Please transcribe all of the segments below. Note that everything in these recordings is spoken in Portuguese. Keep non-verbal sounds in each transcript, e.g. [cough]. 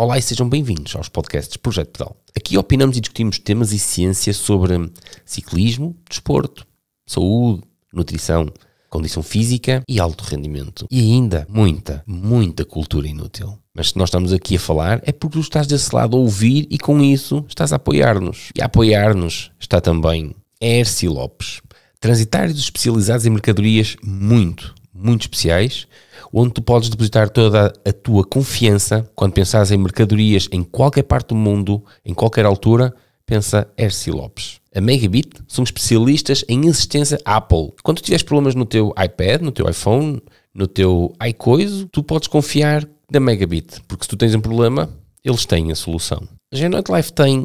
Olá e sejam bem-vindos aos podcasts Projeto Pedal. Aqui opinamos e discutimos temas e ciência sobre ciclismo, desporto, saúde, nutrição, condição física e alto rendimento. E ainda muita, muita cultura inútil. Mas se nós estamos aqui a falar é porque tu estás desse lado a ouvir e com isso estás a apoiar-nos. E a apoiar-nos está também Erci Lopes. Transitários especializados em mercadorias muito, muito especiais onde tu podes depositar toda a tua confiança quando pensares em mercadorias em qualquer parte do mundo, em qualquer altura, pensa Erci Lopes. A Megabit são especialistas em assistência Apple. Quando tiveres problemas no teu iPad, no teu iPhone, no teu iCoiso, tu podes confiar da Megabit, porque se tu tens um problema, eles têm a solução. A Genoite Life tem,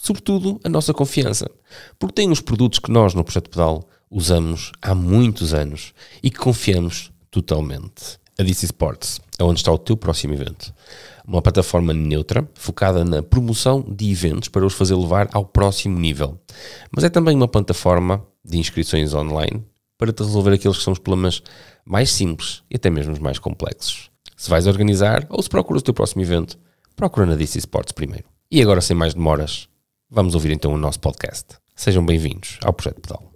sobretudo, a nossa confiança, porque tem os produtos que nós no Projeto Pedal usamos há muitos anos e que confiamos totalmente. A DC Sports é onde está o teu próximo evento. Uma plataforma neutra, focada na promoção de eventos para os fazer levar ao próximo nível. Mas é também uma plataforma de inscrições online para te resolver aqueles que são os problemas mais simples e até mesmo os mais complexos. Se vais organizar ou se procuras o teu próximo evento, procura na DC Sports primeiro. E agora, sem mais demoras, vamos ouvir então o nosso podcast. Sejam bem-vindos ao Projeto Pedal.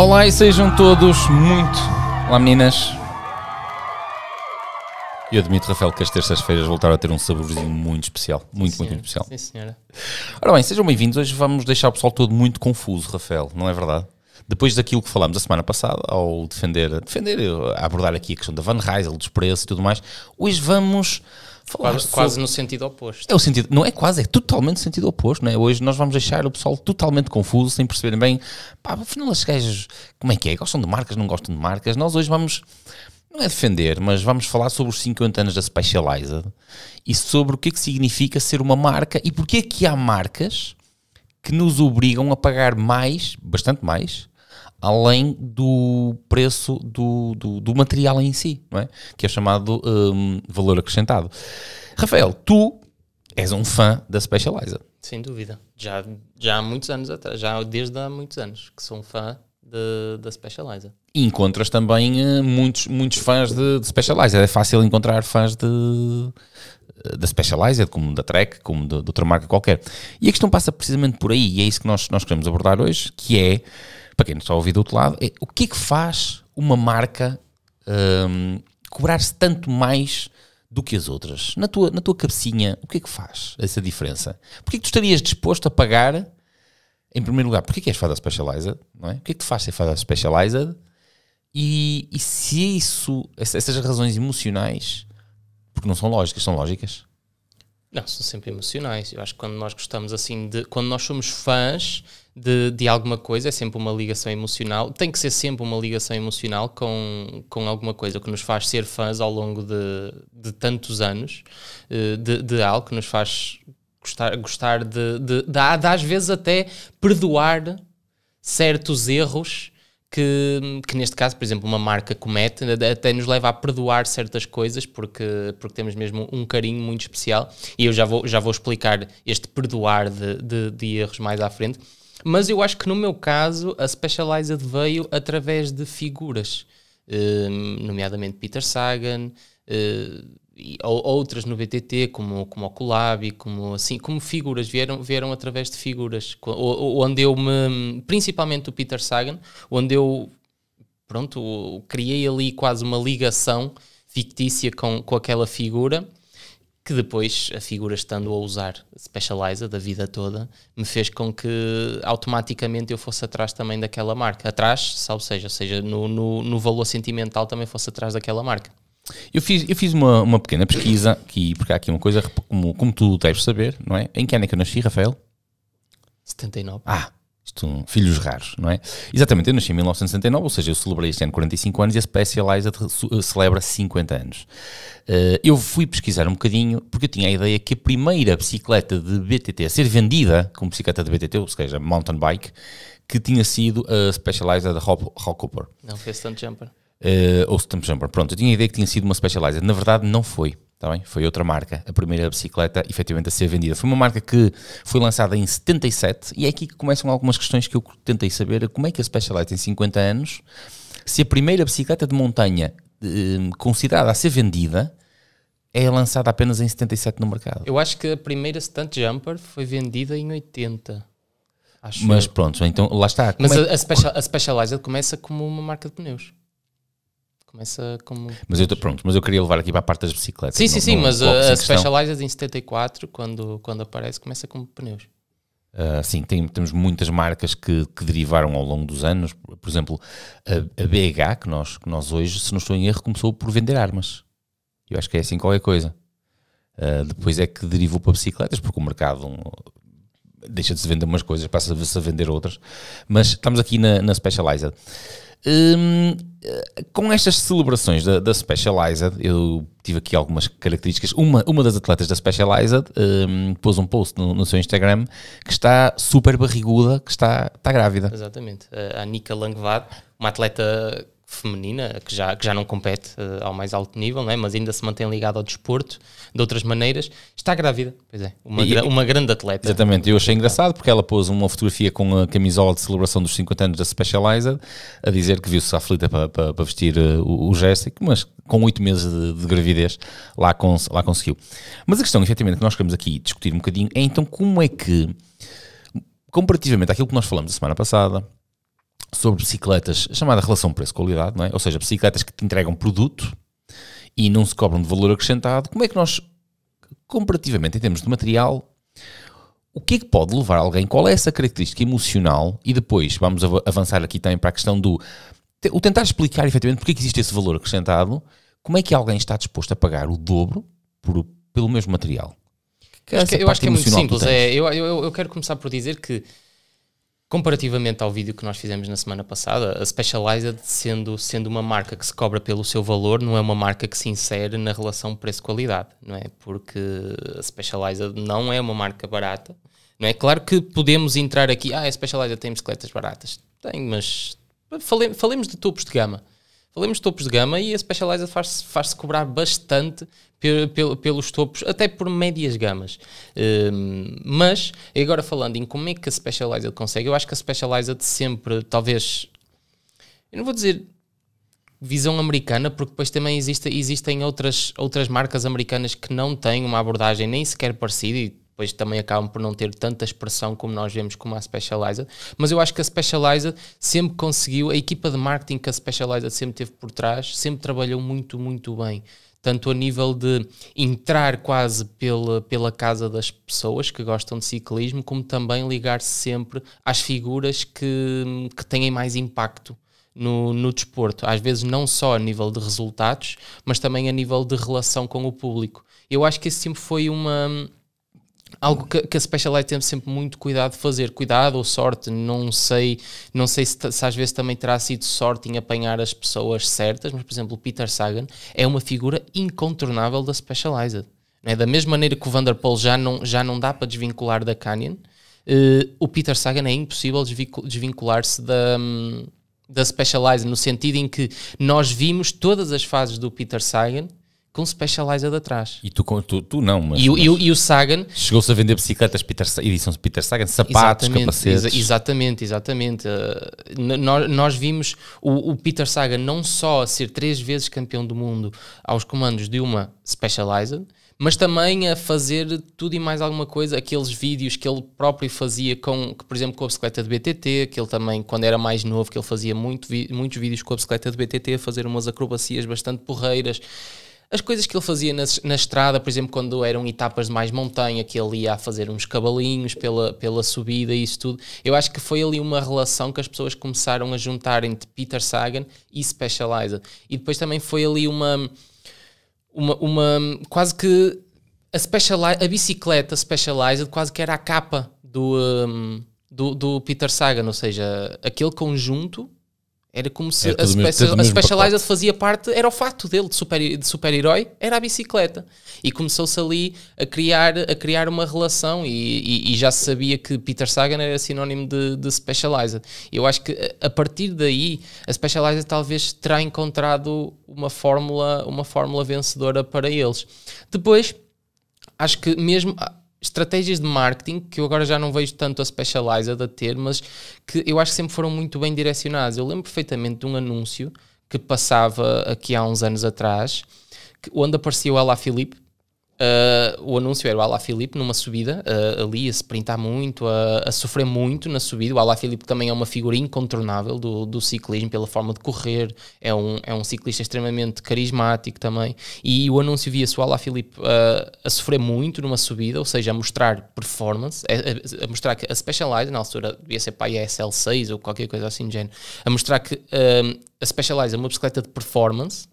Olá e sejam todos muito. Olá meninas. Eu admito, Rafael, que as terças-feiras voltaram a ter um saborzinho muito especial. Muito, sim, muito, muito especial. Sim, senhora. Ora bem, sejam bem-vindos. Hoje vamos deixar o pessoal todo muito confuso, Rafael, não é verdade? Depois daquilo que falámos a semana passada, ao defender, defender, a abordar aqui a questão da Van Rysel, dos preços e tudo mais, hoje vamos Quase, sobre... quase, no sentido oposto. É o sentido, não é quase, é totalmente sentido oposto, não é? Hoje nós vamos deixar o pessoal totalmente confuso, sem perceberem bem, pá, afinal as gajos, como é que é? Gostam de marcas, não gostam de marcas? Nós hoje vamos, não é defender, mas vamos falar sobre os 50 anos da Specialized e sobre o que é que significa ser uma marca e porque é que há marcas que nos obrigam a pagar mais, bastante mais, além do preço do, do, do, material em si, não é? que é chamado um, valor acrescentado. Rafael, tu és um fã da Specializer. Sem dúvida. Já, já há muitos anos atrás, já desde há muitos anos que sou um fã de, da Specializer. E encontras também eh, muitos, muitos fãs de, de Specializer. É fácil encontrar fãs de, eh, da Specialized, como da Trek, como de, de outra marca qualquer. E a questão passa precisamente por aí, e é isso que nós, nós queremos abordar hoje, que é para quem não a ouvir do outro lado, é o que é que faz uma marca um, cobrar-se tanto mais do que as outras? Na tua, na tua cabecinha, o que é que faz essa diferença? Porquê é que tu estarias disposto a pagar, em primeiro lugar, porquê é que és fada specialized? Não é? O que é que te faz ser fada specialized? E, e se isso, essas razões emocionais, porque não são lógicas, são lógicas? Não, são sempre emocionais. Eu acho que quando nós gostamos assim de. Quando nós somos fãs de, de alguma coisa, é sempre uma ligação emocional, tem que ser sempre uma ligação emocional com, com alguma coisa que nos faz ser fãs ao longo de, de tantos anos, eh, de, de algo que nos faz gostar, gostar de, de, de, às vezes até perdoar certos erros que, que neste caso, por exemplo, uma marca comete, até nos leva a perdoar certas coisas porque, porque temos mesmo um carinho muito especial e eu já vou, já vou explicar este perdoar de, de, de erros mais à frente mas eu acho que no meu caso a Specialized veio através de figuras, hum, nomeadamente Peter Sagan, uh, e, ou, outras no BTT, como, como o Colab, como assim, como figuras, vieram, vieram através de figuras, onde eu me, principalmente o Peter Sagan, onde eu, pronto, criei ali quase uma ligação fictícia com, com aquela figura que depois a figura estando a usar Specializer da vida toda me fez com que automaticamente eu fosse atrás também daquela marca. Atrás, salvo seja, seja, no, no, no, valor sentimental também fosse atrás daquela marca. Eu fiz, eu fiz uma, uma pequena pesquisa, que porque há aqui uma coisa, como, como tu deves saber, não é? Em que ano é que eu nasci, Rafael? 79. Ah, isto, filhos raros, não é? Exatamente, eu nasci em 1969, ou seja, eu celebrei este ano 45 anos e a Specialized eh, celebra 50 anos. Eh, eu fui pesquisar um bocadinho, porque eu tinha a ideia que a primeira bicicleta de BTT a ser vendida como bicicleta de BTT, ou seja, mountain bike, que tinha sido a Specialized Rock Cooper. Não, foi Stunt Jumper. Uh, ou Stunt Jumper, pronto, eu tinha a ideia que tinha sido uma Specialized, na verdade não foi Tá bem? Foi outra marca, a primeira bicicleta efetivamente a ser vendida. Foi uma marca que foi lançada em 77 e é aqui que começam algumas questões que eu tentei saber. Como é que a Specialized, em 50 anos, se a primeira bicicleta de montanha eh, considerada a ser vendida é lançada apenas em 77 no mercado? Eu acho que a primeira Stunt Jumper foi vendida em 80. Acho Mas eu. pronto, então lá está. Mas é? a, a, Special, a Specialized começa como uma marca de pneus. Começa como. Mas eu, pronto, mas eu queria levar aqui para a parte das bicicletas. Sim, não, sim, sim, não, mas uh, a, Specialized em 74, quando, quando aparece, começa como pneus. Uh, sim, tem, temos muitas marcas que, que, derivaram ao longo dos anos. Por exemplo, a, a, BH, que nós, que nós hoje, se não estou em erro, começou por vender armas. Eu acho que é assim qualquer coisa. Uh, depois é que derivou para bicicletas, porque o mercado um, deixa de se vender umas coisas, passa-se a vender outras. Mas estamos aqui na, na Specialized. Hum, com estas celebrações da, da, Specialized, eu tive aqui algumas características. Uma, uma das atletas da Specialized um, pôs um post no, no, seu Instagram que está super barriguda, que está, está grávida. Exatamente. A Nika Langvad, uma atleta feminina, que já, que já não compete uh, ao mais alto nível, não é? mas ainda se mantém ligada ao desporto de outras maneiras, está grávida, pois é, uma, e, uma grande atleta. Exatamente, eu achei engraçado porque ela pôs uma fotografia com a camisola de celebração dos 50 anos da Specialized a dizer que viu-se aflita para, vestir uh, o, o Jéssico, mas com oito meses de, de, gravidez lá, cons, lá conseguiu. Mas a questão, efetivamente, que nós queremos aqui discutir um bocadinho é então como é que, comparativamente àquilo que nós falamos a semana passada, sobre bicicletas, chamada relação preço-qualidade, não é? Ou seja, bicicletas que te entregam produto e não se cobram de valor acrescentado. Como é que nós, comparativamente em termos de material, o que é que pode levar alguém? Qual é essa característica emocional? E depois vamos avançar aqui também para a questão do o tentar explicar efetivamente porque é que existe esse valor acrescentado, como é que alguém está disposto a pagar o dobro por, pelo mesmo material? Que eu acho que é muito simples. É, eu, eu, eu quero começar por dizer que comparativamente ao vídeo que nós fizemos na semana passada, a Specialized, sendo, sendo uma marca que se cobra pelo seu valor, não é uma marca que se insere na relação preço-qualidade, não é? Porque a Specialized não é uma marca barata, não é? Claro que podemos entrar aqui, ah, a Specialized tem bicicletas baratas. Tem, mas fale, falemos de topos de gama falemos topos de gama e a Specialized faz-se faz cobrar bastante pelos topos, até por médias gamas. Um, mas, agora falando em como é que a Specialized consegue, eu acho que a Specialized sempre, talvez, eu não vou dizer visão americana, porque depois também existe, existem outras, outras marcas americanas que não têm uma abordagem nem sequer parecida e depois também acabam por não ter tanta expressão como nós vemos como a Specialized, mas eu acho que a Specialized sempre conseguiu, a equipa de marketing que a Specialized sempre teve por trás, sempre trabalhou muito, muito bem tanto a nível de entrar quase pela, pela casa das pessoas que gostam de ciclismo, como também ligar-se sempre às figuras que, que têm mais impacto. No, no desporto, às vezes não só a nível de resultados, mas também a nível de relação com o público. Eu acho que esse sempre foi uma, algo que, que a Specialized tem sempre muito cuidado de fazer, cuidado ou sorte, não sei, não sei se, se, às vezes também terá sido sorte em apanhar as pessoas certas, mas por exemplo o Peter Sagan é uma figura incontornável da Specialized. é Da mesma maneira que o Vanderpool já não, já não dá para desvincular da Canyon, uh, o Peter Sagan é impossível desvincular-se da... Hum, da Specialized, no sentido em que nós vimos todas as fases do Peter Sagan com Specialized atrás. E tu, tu, tu não, mas. E, o, e, o, e o Sagan. Chegou-se a vender bicicletas, Peter, edição de Peter Sagan, sapatos, exatamente, capacetes. Exa exatamente, exatamente. Uh, nós, nós, vimos o, o, Peter Sagan não só ser três vezes campeão do mundo aos comandos de uma Specialized, mas também a fazer tudo e mais alguma coisa, aqueles vídeos que ele próprio fazia com, por exemplo, com a bicicleta de BTT, que ele também, quando era mais novo, que ele fazia muito, muitos vídeos com a bicicleta de BTT, a fazer umas acrobacias bastante porreiras. As coisas que ele fazia na, na estrada, por exemplo, quando eram etapas de mais montanha, que ele ia a fazer uns cavalinhos pela, pela subida e isso tudo, eu acho que foi ali uma relação que as pessoas começaram a juntar entre Peter Sagan e Specialized. E depois também foi ali uma. uma, uma quase que. A, Specialized, a bicicleta Specialized quase que era a capa do, hum, do, do Peter Sagan, ou seja, aquele conjunto era como se é a, Special, a, Specialized fazia parte, era o fato dele de super-herói, de super era a bicicleta. E começou-se ali a criar, a criar uma relação e, e, e, já se sabia que Peter Sagan era sinónimo de, de Specialized. Eu acho que a partir daí a Specialized talvez terá encontrado uma fórmula, uma fórmula vencedora para eles. Depois, acho que mesmo estratégias de marketing que eu agora já não vejo tanto a Specialized a ter, mas que eu acho que sempre foram muito bem direcionadas. Eu lembro perfeitamente de um anúncio que passava aqui há uns anos atrás, que, onde apareceu ela a Filipe Uh, o anúncio era o Alaphilippe numa subida, uh, ali a sprintar muito, a, a, sofrer muito na subida. O Alaphilippe também é uma figura incontornável do, do, ciclismo, pela forma de correr, é um, é um ciclista extremamente carismático também. E o anúncio via-se o Alaphilippe uh, ah, a sofrer muito numa subida, ou seja, a mostrar performance, a, a, a mostrar que a Specialized, na altura devia ser para a SL 6 ou qualquer coisa assim do género, a mostrar que a Specialized é uma bicicleta de performance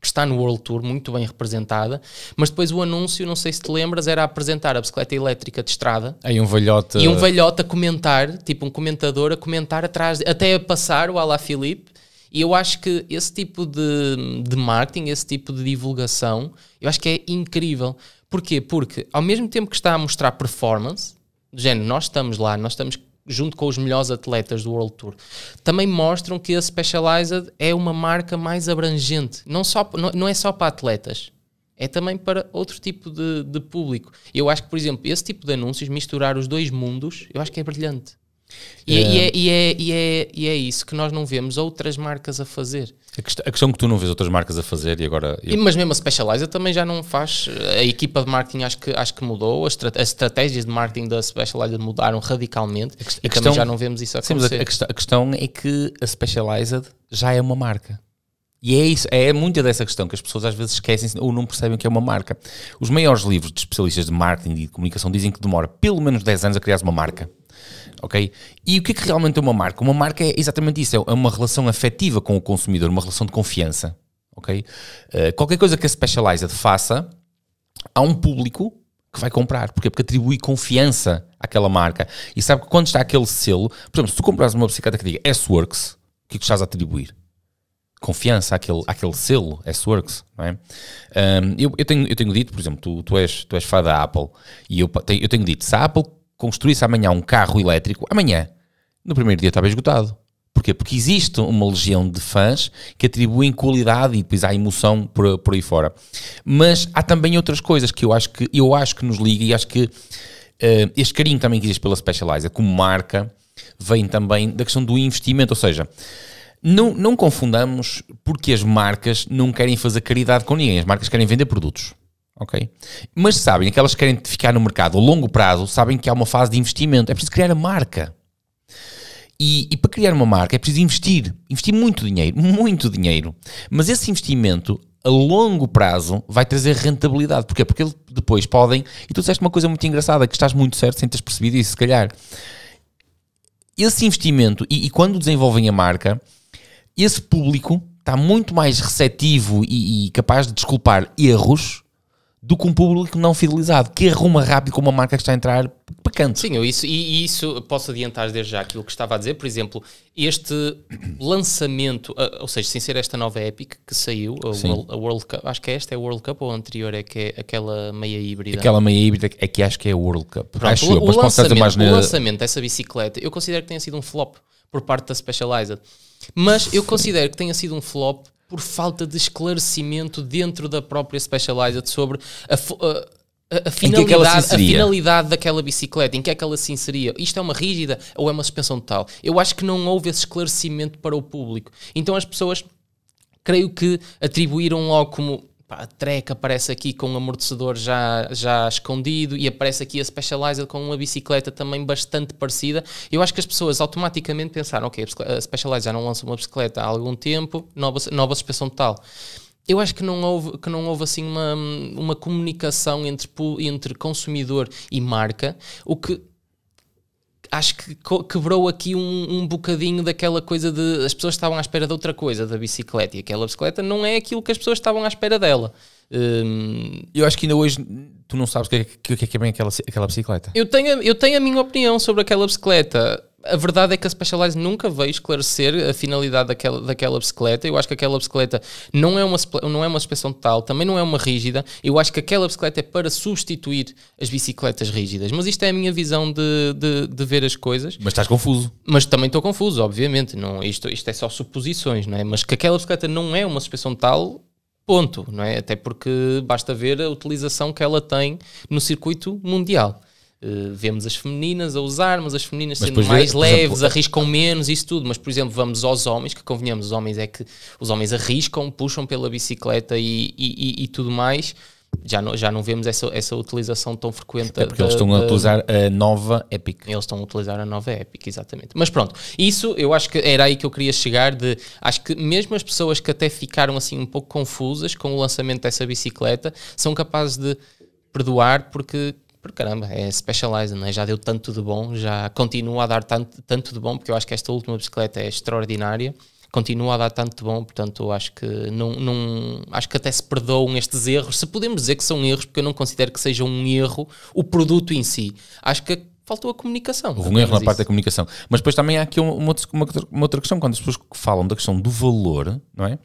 que está no World Tour, muito bem representada, mas depois o anúncio, não sei se te lembras, era apresentar a bicicleta elétrica de estrada. E um velhote... E um velhote a comentar, tipo um comentador a comentar atrás, até a passar o Ala Filipe, e eu acho que esse tipo de, de marketing, esse tipo de divulgação, eu acho que é incrível. Porquê? Porque ao mesmo tempo que está a mostrar performance, do género, nós estamos lá, nós estamos junto com os melhores atletas do World Tour, também mostram que a Specialized é uma marca mais abrangente. Não, só, não, não é só para atletas, é também para outro tipo de, de público. Eu acho que, por exemplo, esse tipo de anúncios, misturar os dois mundos, eu acho que é brilhante. E é, é, e, é, e, é, e, é, isso que nós não vemos outras marcas a fazer. A questão, a questão é que tu não vês outras marcas a fazer e agora. Eu... mas mesmo a Specializer também já não faz. A equipa de marketing acho que, acho que mudou, as, as estratégias de marketing da Specializer mudaram radicalmente a, questão, e também já não vemos isso acontecer. Sim, a, questão, a questão é que a Specialized já é uma marca. E é isso, é muita dessa questão que as pessoas às vezes esquecem ou não percebem que é uma marca. Os maiores livros de especialistas de marketing e de comunicação dizem que demora pelo menos 10 anos a criar uma marca ok? E o que é que realmente é uma marca? Uma marca é exatamente isso, é uma relação afetiva com o consumidor, uma relação de confiança, ok? Uh, qualquer coisa que a Specialized faça, há um público que vai comprar. porque Porque atribui confiança àquela marca. E sabe que quando está aquele selo, por exemplo, se tu compras uma bicicleta que diga S-Works, o que é que estás a atribuir? Confiança àquele, àquele selo S-Works, não é? Um, eu, eu, tenho, eu tenho dito, por exemplo, tu, tu, és, tu és fã da Apple, e eu, eu tenho dito, se a Apple construísse amanhã um carro elétrico, amanhã, no primeiro dia estava esgotado. Porquê? Porque existe uma legião de fãs que atribuem qualidade e depois há emoção por, por aí fora. Mas há também outras coisas que eu acho que, eu acho que nos liga e acho que uh, este carinho também que existe pela Specialized como marca vem também da questão do investimento, ou seja, não, não confundamos porque as marcas não querem fazer caridade com ninguém, as marcas querem vender produtos ok? Mas sabem aquelas que querem ficar no mercado a longo prazo, sabem que há uma fase de investimento, é preciso criar a marca. E, e, para criar uma marca é preciso investir, investir muito dinheiro, muito dinheiro. Mas esse investimento a longo prazo vai trazer rentabilidade. Porquê? Porque depois podem. E tu disseste uma coisa muito engraçada, que estás muito certo sem teres percebido isso, se calhar. Esse investimento, e, e quando desenvolvem a marca, esse público está muito mais receptivo e, e capaz de desculpar erros do que um público não fidelizado, que arruma rápido com uma marca que está a entrar para canto. Sim, eu isso, e isso posso adiantar desde já aquilo que estava a dizer, por exemplo, este lançamento, ah, ou seja, sem ser esta nova Epic que saiu, a World, a World, Cup, acho que é esta é a World Cup ou a anterior é que é aquela meia híbrida. Aquela meia híbrida é que acho que é a World Cup. Pronto, acho o, eu, mas o, lançamento, mais na... o lançamento dessa bicicleta, eu considero que tenha sido um flop por parte da Specialized. Mas eu considero que tenha sido um flop por falta de esclarecimento dentro da própria Specialized sobre a, a, a é finalidade, a finalidade daquela bicicleta, em que é que ela se inseria? Isto é uma rígida ou é uma suspensão total? Eu acho que não houve esse esclarecimento para o público. Então as pessoas creio que atribuíram logo como a Trek aparece aqui com um amortecedor já, já escondido e aparece aqui a Specialized com uma bicicleta também bastante parecida. Eu acho que as pessoas automaticamente pensaram, ok, a Specialized já não lança uma bicicleta há algum tempo, nova, nova suspensão total eu acho que não houve, que não houve assim uma, uma comunicação entre, entre consumidor e marca, o que acho que quebrou aqui um, um bocadinho daquela coisa de as pessoas estavam à espera de outra coisa, da bicicleta, e aquela bicicleta não é aquilo que as pessoas estavam à espera dela. Hum, eu acho que ainda hoje tu não sabes o que, é, que, é, é bem aquela, aquela bicicleta. Eu tenho, eu tenho a minha opinião sobre aquela bicicleta a verdade é que a Specialized nunca veio esclarecer a finalidade daquela, daquela bicicleta. Eu acho que aquela bicicleta não é, uma, não é uma suspensão total, também não é uma rígida. Eu acho que aquela bicicleta é para substituir as bicicletas rígidas. Mas isto é a minha visão de, de, de ver as coisas. Mas estás confuso. Mas também estou confuso, obviamente. Não, isto, isto é só suposições, não é? Mas que aquela bicicleta não é uma suspensão total, ponto, não é? Até porque basta ver a utilização que ela tem no circuito mundial. Eh, vemos as femininas a usar, mas as femininas mas sendo mais vê, leves, exemplo, arriscam menos, isso tudo. Mas, por exemplo, vamos aos homens, que convenhamos, os homens é que os homens arriscam, puxam pela bicicleta e, e, e, e tudo mais. Já não, já não vemos essa, essa utilização tão frequente. É porque da, eles estão da, a utilizar a nova Epic. Eles estão a utilizar a nova Epic, exatamente. Mas pronto, isso eu acho que era aí que eu queria chegar. De, acho que mesmo as pessoas que até ficaram assim um pouco confusas com o lançamento dessa bicicleta são capazes de perdoar porque caramba, é Specialized, né? já deu tanto de bom, já continua a dar tanto, tanto de bom, porque eu acho que esta última bicicleta é extraordinária, continua a dar tanto de bom, portanto acho que não, não acho que até se perdoam estes erros, se podemos dizer que são erros, porque eu não considero que seja um erro o produto em si. Acho que faltou a comunicação. Houve um erro na parte da comunicação. Mas depois também há aqui uma, uma, uma, outra questão, quando as pessoas falam da questão do valor, não é?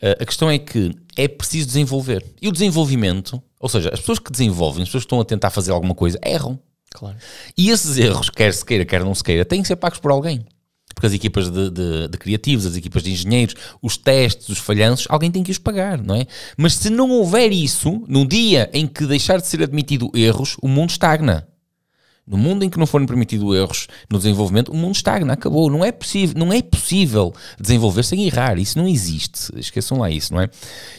Eh, a questão é que é preciso desenvolver. E o desenvolvimento ou seja, as pessoas que desenvolvem, as pessoas que estão a tentar fazer alguma coisa, erram. Claro. E esses erros, quer se queira, quer não se queira, têm que ser pagos por alguém. Porque as equipas de, de, de criativos, as equipas de engenheiros, os testes, os falhanços, alguém tem que os pagar, não é? Mas se não houver isso, num dia em que deixar de ser admitido erros, o mundo estagna. No mundo em que não forem permitidos erros no desenvolvimento, o mundo estagna, acabou. Não é possível, não é possível desenvolver sem errar. Isso não existe. Esqueçam lá isso, não é?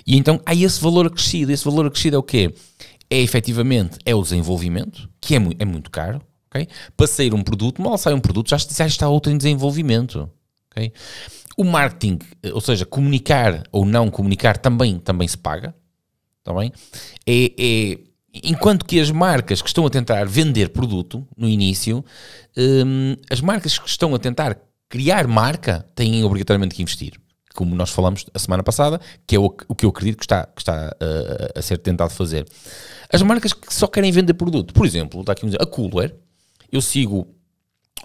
E então há esse valor acrescido. Esse valor acrescido é o quê? É efetivamente é o desenvolvimento, que é, mu é muito caro. Okay? Para sair um produto, mal sai um produto, já, já está outro em desenvolvimento. Okay? O marketing, ou seja, comunicar ou não comunicar também, também se paga. Está bem? é, é enquanto que as marcas que estão a tentar vender produto no início, hum, as marcas que estão a tentar criar marca têm obrigatoriamente que investir. Como nós falamos a semana passada, que é o, o que eu acredito que está, que está uh, a ser tentado fazer. As marcas que só querem vender produto, por exemplo, está aqui um, a Cooler, eu sigo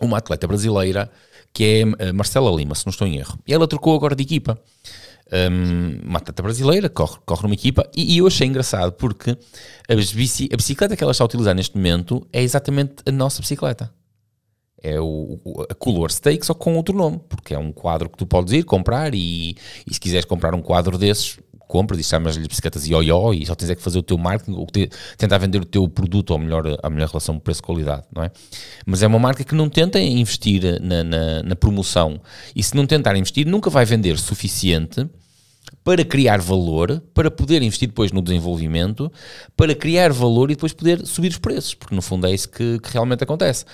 uma atleta brasileira que é eh, Marcela Lima, se não estou em erro, e ela trocou agora de equipa um, uma atleta brasileira, corre, corre numa equipa, e, e eu achei engraçado porque a, bici, a bicicleta que ela está a utilizar neste momento é exatamente a nossa bicicleta. É o, a Color Steak, só com outro nome, porque é um quadro que tu podes ir comprar e, e se quiseres comprar um quadro desses, compras e chamas-lhe bicicletas ioió e só tens é que fazer o teu marketing ou te, tentar vender o teu produto ou melhor, a melhor relação preço-qualidade, não é? Mas é uma marca que não tenta investir na, na, na, promoção e se não tentar investir nunca vai vender suficiente para criar valor, para poder investir depois no desenvolvimento, para criar valor e depois poder subir os preços, porque no fundo é isso que, que realmente acontece.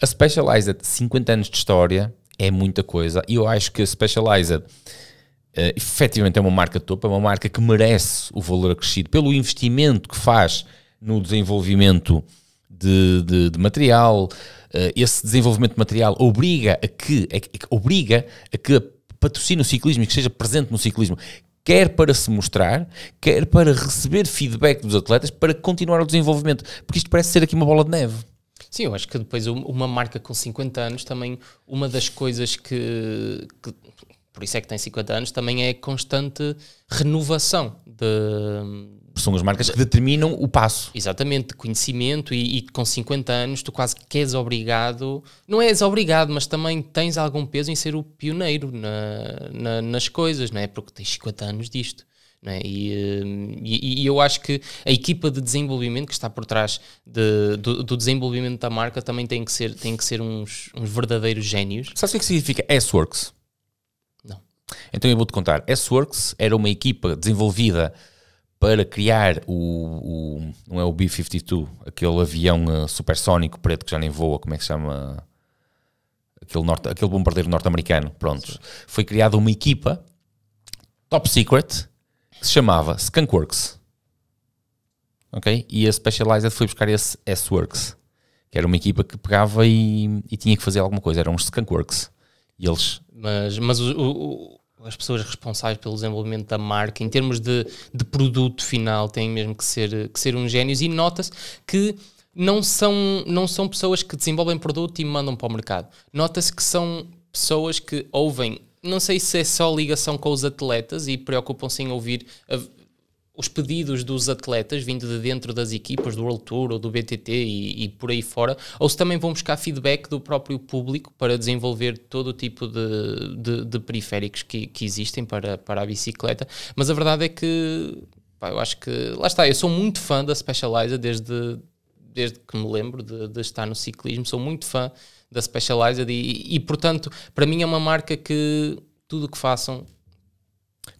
A Specialized, 50 anos de história, é muita coisa, e eu acho que a Specialized uh, efetivamente é uma marca topo, é uma marca que merece o valor acrescido pelo investimento que faz no desenvolvimento de, de, de material. Uh, esse desenvolvimento de material obriga a que, a, é a, é obriga a que patrocina o ciclismo e que esteja presente no ciclismo, quer para se mostrar, quer para receber feedback dos atletas para continuar o desenvolvimento, porque isto parece ser aqui uma bola de neve. Sim, eu acho que depois uma marca com 50 anos também, uma das coisas que, que por isso é que tem 50 anos, também é constante renovação de, são as marcas que determinam o passo. Exatamente, conhecimento e, e, com 50 anos tu quase que és obrigado, não és obrigado, mas também tens algum peso em ser o pioneiro na, na, nas coisas, não é? Porque tens 50 anos disto. É? Hum, e, e, e, eu acho que a equipa de desenvolvimento que está por trás de, do, do, desenvolvimento da marca também tem que ser, tem que ser uns, uns verdadeiros génios. Sabe o que significa S-Works? Não. Então eu vou-te contar. S-Works era uma equipa desenvolvida para criar o, o não é o B-52, aquele avião eh, supersónico preto que já nem voa, como é que se chama? Aquele, norte, aquele bombardeiro norte-americano, pronto. Sim. Foi criada uma equipa, top secret, que se chamava Skunkworks. Ok? E a Specialized foi buscar esse S-Works, que era uma equipa que pegava e, e tinha que fazer alguma coisa, eram os Skunkworks. E eles... Mas, mas o as pessoas responsáveis pelo desenvolvimento da marca, em termos de, de produto final, têm mesmo que ser, que ser uns génios e nota-se que não são, não são pessoas que desenvolvem produto e mandam para o mercado. Nota-se que são pessoas que ouvem não sei se é só ligação com os atletas e preocupam-se em ouvir os pedidos dos atletas vindo de dentro das equipas do World Tour ou do BTT e, e, por aí fora, ou se também vão buscar feedback do próprio público para desenvolver todo o tipo de, de, de periféricos que, que existem para, para a bicicleta. Mas a verdade é que, pá, eu acho que, lá está, eu sou muito fã da Specialized desde, desde que me lembro de, de estar no ciclismo, sou muito fã da Specialized e, e, portanto, para mim é uma marca que tudo o que façam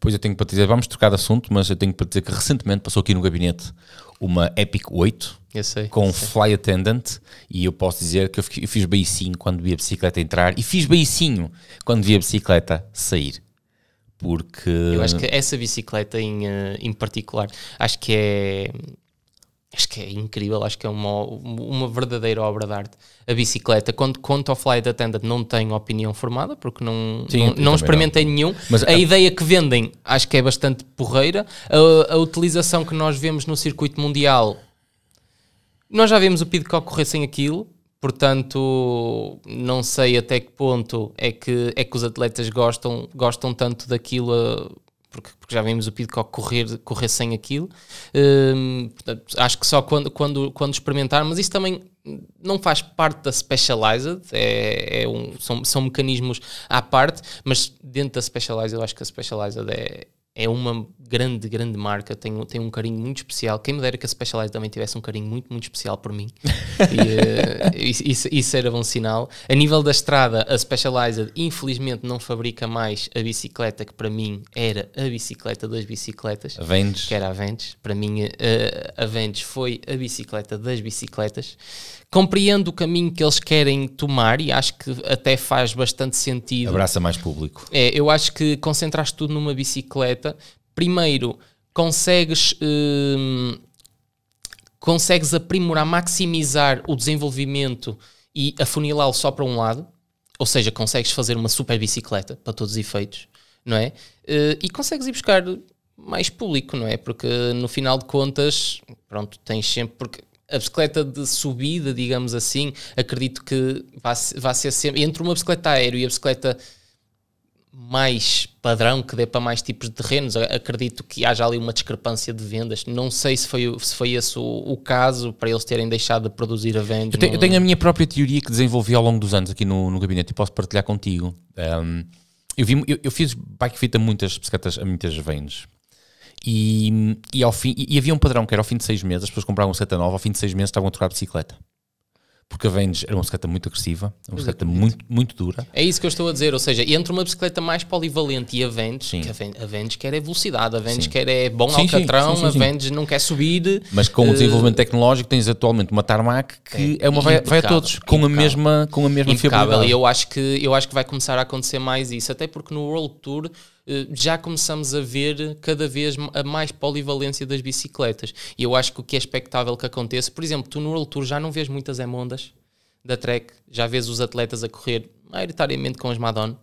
Pois eu tenho para te dizer, vamos trocar de assunto, mas eu tenho para te dizer que recentemente passou aqui no gabinete uma Epic 8 sei, com sei. Fly Attendant e eu posso dizer que eu, eu fiz beicinho quando vi a bicicleta entrar e fiz beicinho quando vi a bicicleta sair. Porque. Eu acho que essa bicicleta em, eh, em particular, acho que é acho que é incrível, acho que é uma, uma verdadeira obra de arte. A bicicleta, quanto quanto ao flight attendant não tenho opinião formada, porque não, Sim, não, não experimentei não. nenhum. Mas a, a, ideia que vendem acho que é bastante porreira. A, a, utilização que nós vemos no circuito mundial, nós já vimos o Pidcock correr sem aquilo. Portanto, não sei até que ponto é que, é que os atletas gostam, gostam tanto daquilo a, eh, porque, porque, já vimos o Pidcock correr, correr sem aquilo. Hum, portanto, acho que só quando, quando, quando experimentar, mas isso também não faz parte da Specialized, é, é um, são, são mecanismos à parte, mas dentro da Specialized eu acho que a Specialized é, é uma grande, grande marca, tem, tenho um carinho muito especial. Quem me dera que a Specialized também tivesse um carinho muito, muito especial por mim. [laughs] e, uh, isso, isso, era bom sinal. A nível da estrada, a Specialized infelizmente não fabrica mais a bicicleta que para mim era a bicicleta das bicicletas. A Ventes. Que era a Ventes. Para mim, uh, a Ventes foi a bicicleta das bicicletas. Compreendo o caminho que eles querem tomar e acho que até faz bastante sentido. Abraça mais público. É, eu acho que concentraste tudo numa bicicleta primeiro consegues. Hum, consegues aprimorar, maximizar o desenvolvimento e afunilá-lo só para um lado, ou seja, consegues fazer uma super bicicleta para todos os efeitos, não é? Eh, e consegues ir buscar mais público, não é? Porque no final de contas, pronto, tens sempre. Porque a bicicleta de subida, digamos assim, acredito que vai, vai ser sempre. Entre uma bicicleta aérea e a bicicleta mais padrão, que dê para mais tipos de terrenos. Acredito que haja ali uma discrepância de vendas. Não sei se foi, se foi esse o, o caso para eles terem deixado de produzir a venda. Eu, tenho, eu tenho a minha própria teoria que desenvolvi ao longo dos anos aqui no, no gabinete e posso partilhar contigo. Um, eu, vi, eu, eu, fiz bike fit a muitas bicicletas, a muitas vendas. E, e, ao fim, e, e, havia um padrão que era ao fim de seis meses, as pessoas compravam uma bicicleta nova, ao fim de seis meses estavam a trocar a bicicleta porque a Vange era uma bicicleta muito agressiva, uma bicicleta muito, muito dura. É isso que eu estou a dizer, ou seja, entre uma bicicleta mais polivalente e a Vange, que a Vange quer é velocidade, a Vange quer é bom sim, alcatrão, sim, sim, sim, a Vange não quer subir. Mas com uh... o eh, desenvolvimento tecnológico tens atualmente uma Tarmac que é, é uma vai, vai, a todos, com a mesma com a mesma fiabilidade. E eu acho, que, eu acho que vai começar a acontecer mais isso, até porque no World Tour eh, já começamos a ver cada vez a mais polivalência das bicicletas. E eu acho que o que é expectável que aconteça, por exemplo, tu no World Tour já não vês muitas Emondas da Trek, já vês os atletas a correr maioritariamente com as Madonna.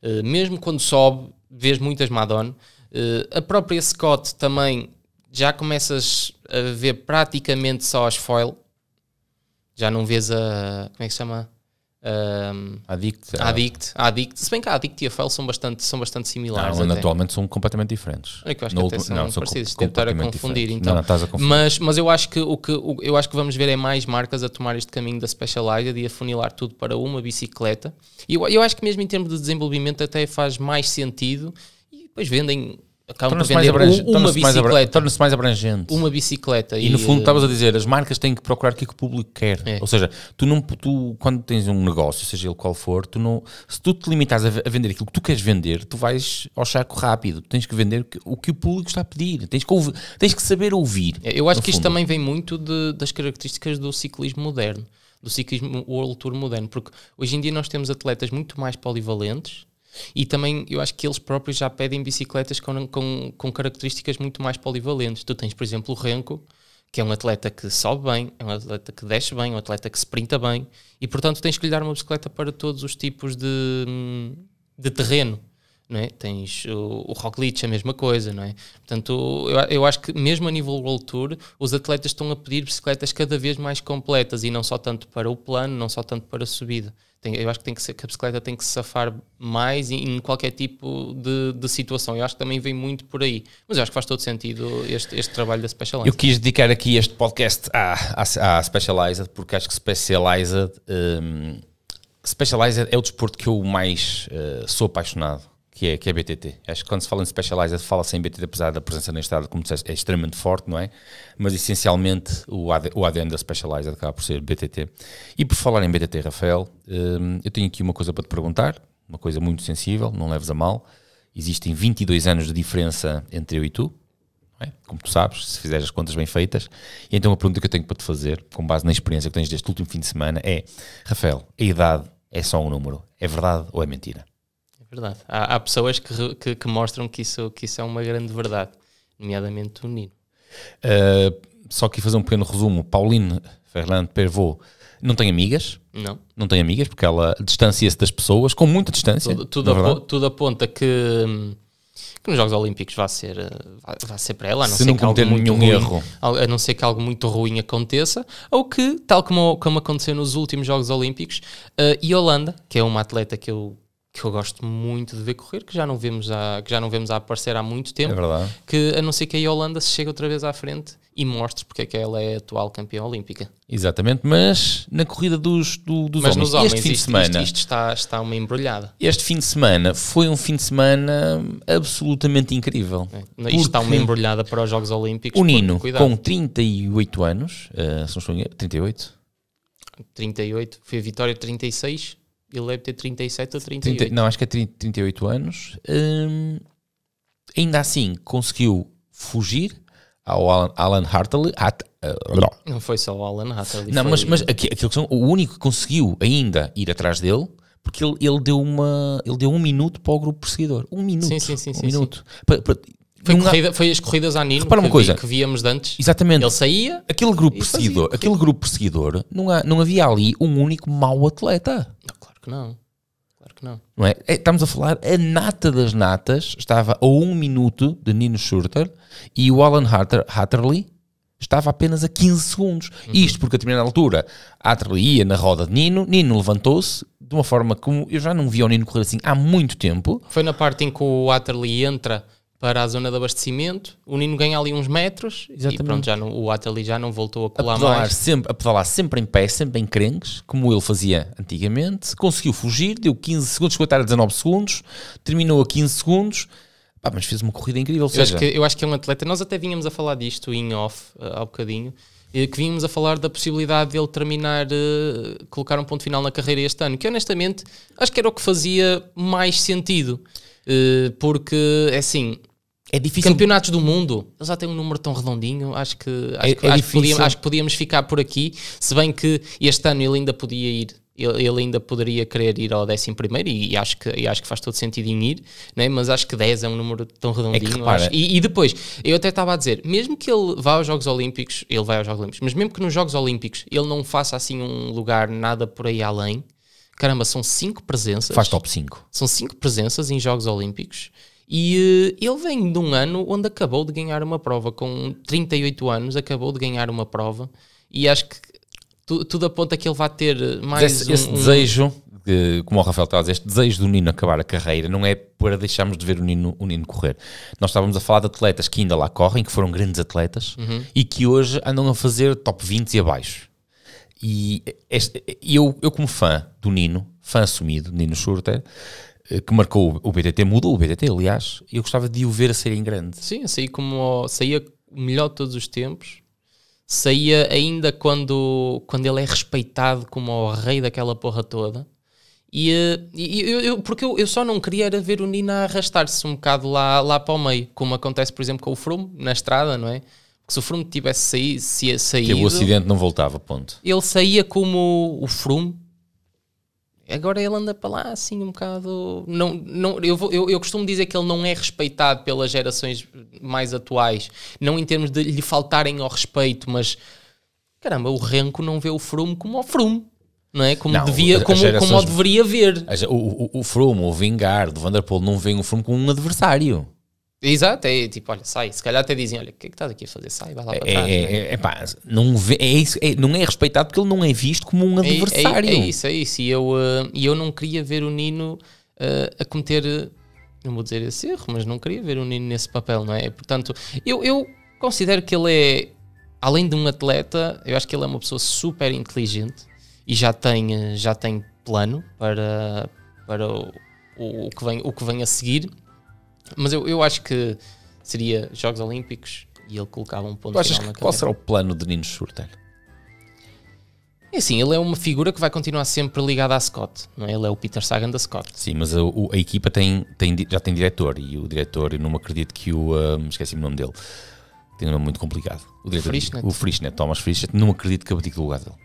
Eh, mesmo quando sobe, vês muitas Madonna. Eh, a própria Scott também já começas a ver praticamente só as foil. Já não vês a. Como é que se chama? Um, Addict, é. Addict, Addict. Se bem que a Addict e a Fail são bastante, são bastante similares. Não, atualmente são completamente diferentes. É que eu acho que até são não, parecidos. Devo estar a confundir. Então. Não, não, a confundir. Mas, mas eu acho que o que o, eu acho que vamos ver é mais marcas a tomar este caminho da Specialized e a funilar tudo para uma bicicleta. E eu, eu acho que mesmo em termos de desenvolvimento até faz mais sentido. E depois vendem acabam por vender uma bicicleta. Torna-se mais abrangente. Uma bicicleta. E, e no fundo estavas a eh, dizer, as marcas têm que procurar o que, é que o público quer. É. Ou seja, tu, não, tu quando tens um negócio, seja ele qual for, tu não, se tu te limitares a, vender aquilo que tu queres vender, tu vais ao charco rápido. tens que vender o que o público está a pedir. Tens que, ouvir, tens que saber ouvir. É, eu acho que isto também vem muito de, das características do ciclismo moderno. Do ciclismo World Tour moderno, porque hoje em dia nós temos atletas muito mais polivalentes, e também eu acho que eles próprios já pedem bicicletas com, com, com características muito mais polivalentes. Tu tens, por exemplo, o Renko, que é um atleta que sobe bem, é um atleta que desce bem, é um atleta que sprinta bem, e portanto tens que lhe dar uma bicicleta para todos os tipos de, de terreno não é? Tens o, o Roglic, a mesma coisa, não é? Portanto, eu, eu acho que mesmo a nível World Tour, os atletas estão a pedir bicicletas cada vez mais completas e não só tanto para o plano, não só tanto para a subida. Tem, eu acho que, tem que, ser, que a bicicleta tem que se safar mais em, em qualquer tipo de, de, situação. Eu acho que também vem muito por aí. Mas eu acho que faz todo sentido este, este trabalho da Specialized. Eu quis dedicar aqui este podcast à, à, à Specialized, porque acho que Specialized. Um, Specialized é o desporto que eu mais uh, sou apaixonado que é, que é BTT. Acho que quando se fala em Specialized, fala-se em BTT, apesar da presença na estrada, como disseste, é extremamente forte, não é? Mas essencialmente o, o ADN da Specialized acaba por ser BTT. E por falar em BTT, Rafael, hum, eu tenho aqui uma coisa para te perguntar, uma coisa muito sensível, não leves a mal. Existem 22 anos de diferença entre eu e tu, é? como tu sabes, se fizeres as contas bem feitas. E então a pergunta que eu tenho para te fazer, com base na experiência que tens deste último fim de semana, é: Rafael, a idade é só um número, é verdade ou é mentira? verdade. Há, há pessoas que, que, que, mostram que isso, que isso é uma grande verdade, nomeadamente o Nino. Uh, só aqui fazer um pequeno resumo. Pauline Fernando Pervô não tem amigas. Não. Não tem amigas porque ela distancia-se das pessoas com muita distância. Tudo, tudo, apo, tudo aponta que, que nos Jogos Olímpicos vai ser, eh, vai, ser para ela, a não Se ser não que algo muito ruim, erro. a não ser que algo muito ruim aconteça, ou que, tal como, como aconteceu nos últimos Jogos Olímpicos, uh, Holanda, que é uma atleta que eu que eu gosto muito de ver correr, que já não vemos a, que já não vemos a aparecer há muito tempo. É verdade. Que a não ser que a Holanda se chegue outra vez à frente e mostre porque é que ela é a atual campeã olímpica. Exatamente, mas na corrida dos, do, dos mas homens, homens, este fim isto, de semana. Isto, isto, está, está uma embrulhada. Este fim de semana foi um fim de semana absolutamente incrível. É. Isto está uma embrulhada para os Jogos Olímpicos. O Nino, porque, com 38 anos, uh, 38? 38, foi a vitória 36. Ele deve ter 37 ou 38. 30, não, acho que é 30, 38 anos. Hum, ainda assim, conseguiu fugir ao Alan, Alan Hartley. uh, não foi só o Alan Hartley. Não, mas, mas são, o único que conseguiu ainda ir atrás dele porque ele, ele, deu uma, ele deu um minuto para o grupo perseguidor. Um minuto. Sim, sim, sim. Um sim, minuto. Sim. Para, para, foi, não, corrida, foi, as corridas a Nino Repara uma que, coisa, vi, que víamos de antes. Exatamente. Ele saía. Aquele grupo perseguidor, aquele grupo perseguidor não, há, não havia ali um único mau atleta. Claro que não. Claro que não. não é? é? Estamos a falar, a nata das natas estava a um minuto de Nino Schurter e o Alan Hatter, Hatterley estava apenas a 15 segundos. Uhum. Isto porque a determinada altura Hatterley ia na roda de Nino, Nino levantou-se de uma forma como eu já não vi o Nino correr assim há muito tempo. Foi na parte em que o Hatterley entra para a zona de abastecimento, o Nino ganha ali uns metros Exatamente. e pronto, já não, o Ateli já não voltou a colar a pedalar mais. Sempre, a pedalar sempre em pé, sempre em crenques, como ele fazia antigamente, conseguiu fugir, deu 15 segundos, chegou a estar a 19 segundos, terminou a 15 segundos, mas fez uma corrida incrível. Eu, seja... acho que, eu acho que é um atleta, nós até vínhamos a falar disto em off uh, há bocadinho, eh, que vínhamos a falar da possibilidade dele terminar, uh, colocar um ponto final na carreira este ano, que honestamente acho que era o que fazia mais sentido porque é assim, é difícil. Campeonatos do mundo, eles já têm um número tão redondinho, acho que, acho, é, que, é acho, que podíamos, acho, que podíamos, ficar por aqui, se bem que este ano ele ainda podia ir. Ele, ainda poderia querer ir ao 11 primeiro e, acho que, e acho que faz todo sentido em ir, né? mas acho que 10 é um número tão redondinho. É e, e, depois, eu até estava a dizer, mesmo que ele vá aos Jogos Olímpicos, ele vai aos Jogos Olímpicos, mas mesmo que nos Jogos Olímpicos ele não faça assim um lugar nada por aí além, caramba, são 5 presenças. Faz top 5. São 5 presenças em Jogos Olímpicos e eh, ele vem de um ano onde acabou de ganhar uma prova, com 38 anos, acabou de ganhar uma prova, e acho que tu, tudo aponta que ele vai ter mais. Esse, um, esse um... desejo, como o Rafael está a dizer, este desejo do Nino acabar a carreira não é para deixarmos de ver o Nino, o Nino correr. Nós estávamos a falar de atletas que ainda lá correm, que foram grandes atletas, uhum. e que hoje andam a fazer top 20 e abaixo. E este, eu, eu, como fã do Nino, fã assumido, Nino Schurter, eh, que marcou o BTT, mudou o BTT, aliás, eu gostava de o ver a sair em grande. Sim, saí como saía melhor de todos os tempos, saía ainda quando, quando ele é respeitado como o rei daquela porra toda. Eh, e, e eu, eu, porque eu, eu, só não queria era ver o Nina arrastar-se um bocado lá, lá para o meio, como acontece, por exemplo, com o Froome na estrada, não é? Porque se o Froome tivesse saído, se saído que o acidente não voltava, ponto. Ele saía como o Froome, Agora ele anda para lá assim um bocado. Não, não, eu, vou, eu, eu, costumo dizer que ele não é respeitado pelas gerações mais atuais, não em termos de lhe faltarem ao respeito, mas caramba, o Renko não vê o Frumo como o Frumo. Não é? Como, não, devia, como, gerações, como o deveria ver. O, o, o Frumo, o Vingard, o Vanderpool não vê o Frumo como um adversário. Exato, é tipo, olha, sai. Se calhar até dizem, olha, o que é que estás aqui a fazer? Sai, vai lá para é, trás. É, é, é pá, não, vê, é isso, é, não é respeitado porque ele não é visto como um adversário. É, é, é, é isso, é isso. E eu, uh, eu não queria ver o Nino uh, a cometer, eh, não vou dizer esse erro, mas não queria ver o Nino nesse papel, não é? Portanto, eu, eu considero que ele é, além de um atleta, eu acho que ele é uma pessoa super inteligente e já tem, já tem plano para, para o, o, o que vem, o que vem a seguir mas eu, eu acho que seria Jogos Olímpicos e ele colocava um ponto tu final Qual será o plano de Nino Schurter? É assim, ele é uma figura que vai continuar sempre ligada à Scott, não é? Ele é o Peter Sagan da Scott. Sim, mas a, a equipa tem, tem, já tem diretor e o diretor, eu não me acredito que o. Um, esqueci o nome dele. Tem um nome muito complicado. O diretor. Frischnet. O Frischnet, Thomas Frischnet, não acredito que abdique do lugar dele.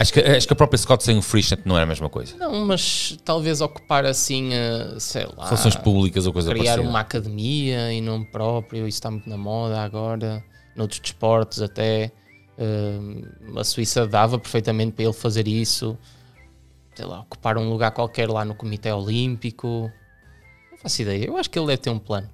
Acho que, acho que a própria Scott sem o Frishnet não era a mesma coisa. Não, mas talvez ocupar assim, eh, sei lá. Funções públicas ou coisa Criar uma academia em nome próprio, isso está muito na moda agora, noutros desportos até. Eh, a Suíça dava perfeitamente para ele fazer isso. Sei lá, ocupar um lugar qualquer lá no Comitê Olímpico. Não faço ideia. Eu acho que ele deve ter um plano.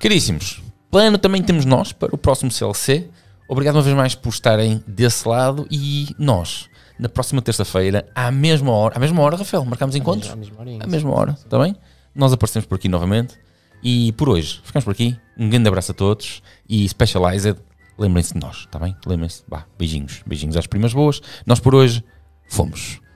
Caríssimos, plano também temos nós para o próximo CLC. Obrigado uma vez mais por estarem desse lado e nós, na próxima terça-feira, à mesma hora, à mesma hora, Rafael, marcamos encontros? À mesma, à mesma hora, é está bem? Nós aparecemos por aqui novamente e por hoje ficamos por aqui. Um grande abraço a todos e Specialized, lembrem-se de nós, está bem? Lembrem-se, vá, beijinhos, beijinhos às primas boas. Nós por hoje fomos.